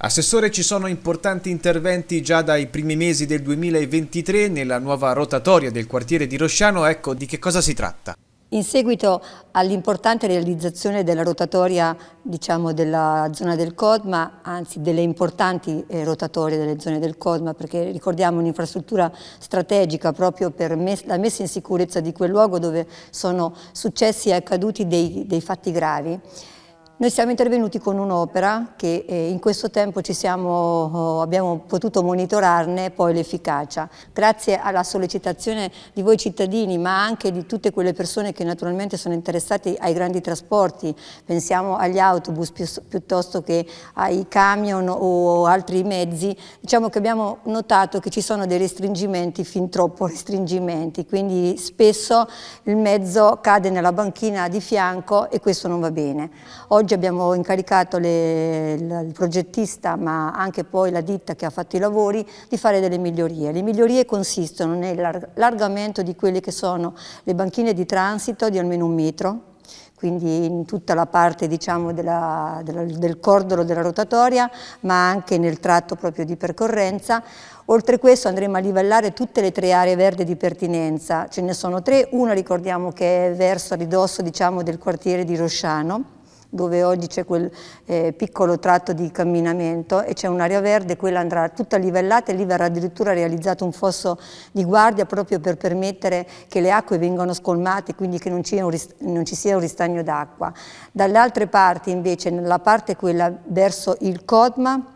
Assessore, ci sono importanti interventi già dai primi mesi del 2023 nella nuova rotatoria del quartiere di Rosciano. Ecco, di che cosa si tratta? In seguito all'importante realizzazione della rotatoria diciamo, della zona del Codma, anzi delle importanti eh, rotatorie delle zone del Codma, perché ricordiamo un'infrastruttura strategica proprio per mes la messa in sicurezza di quel luogo dove sono successi e accaduti dei, dei fatti gravi, noi siamo intervenuti con un'opera che eh, in questo tempo siamo, oh, abbiamo potuto monitorarne poi l'efficacia. Grazie alla sollecitazione di voi cittadini, ma anche di tutte quelle persone che naturalmente sono interessate ai grandi trasporti, pensiamo agli autobus piuttosto che ai camion o altri mezzi, diciamo che abbiamo notato che ci sono dei restringimenti, fin troppo restringimenti, quindi spesso il mezzo cade nella banchina di fianco e questo non va bene. Oggi abbiamo incaricato le, il progettista, ma anche poi la ditta che ha fatto i lavori, di fare delle migliorie. Le migliorie consistono nell'allargamento di quelle che sono le banchine di transito di almeno un metro, quindi in tutta la parte diciamo, della, della, del cordolo della rotatoria, ma anche nel tratto proprio di percorrenza. Oltre questo andremo a livellare tutte le tre aree verde di pertinenza, ce ne sono tre, una ricordiamo che è verso a ridosso diciamo, del quartiere di Rosciano, dove oggi c'è quel eh, piccolo tratto di camminamento e c'è un'area verde, quella andrà tutta livellata e lì verrà addirittura realizzato un fosso di guardia proprio per permettere che le acque vengano scolmate, quindi che non ci, non ci sia un ristagno d'acqua. Dalle altre parti invece, nella parte quella verso il Codma,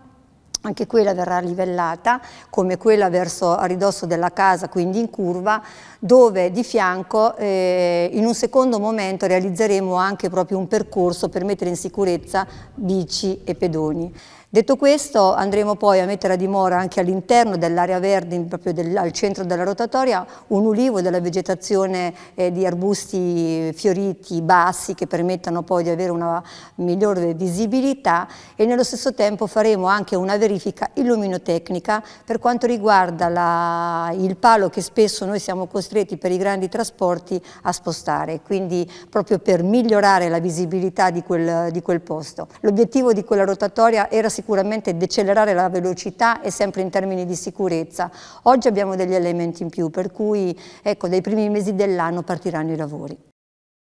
anche quella verrà livellata come quella verso a ridosso della casa, quindi in curva, dove di fianco eh, in un secondo momento realizzeremo anche proprio un percorso per mettere in sicurezza bici e pedoni. Detto questo andremo poi a mettere a dimora anche all'interno dell'area verde, proprio del, al centro della rotatoria, un ulivo della vegetazione eh, di arbusti fioriti bassi che permettano poi di avere una migliore visibilità e nello stesso tempo faremo anche una verifica verifica illuminotecnica per quanto riguarda la, il palo che spesso noi siamo costretti per i grandi trasporti a spostare, quindi proprio per migliorare la visibilità di quel, di quel posto. L'obiettivo di quella rotatoria era sicuramente decelerare la velocità e sempre in termini di sicurezza. Oggi abbiamo degli elementi in più, per cui ecco, dai primi mesi dell'anno partiranno i lavori.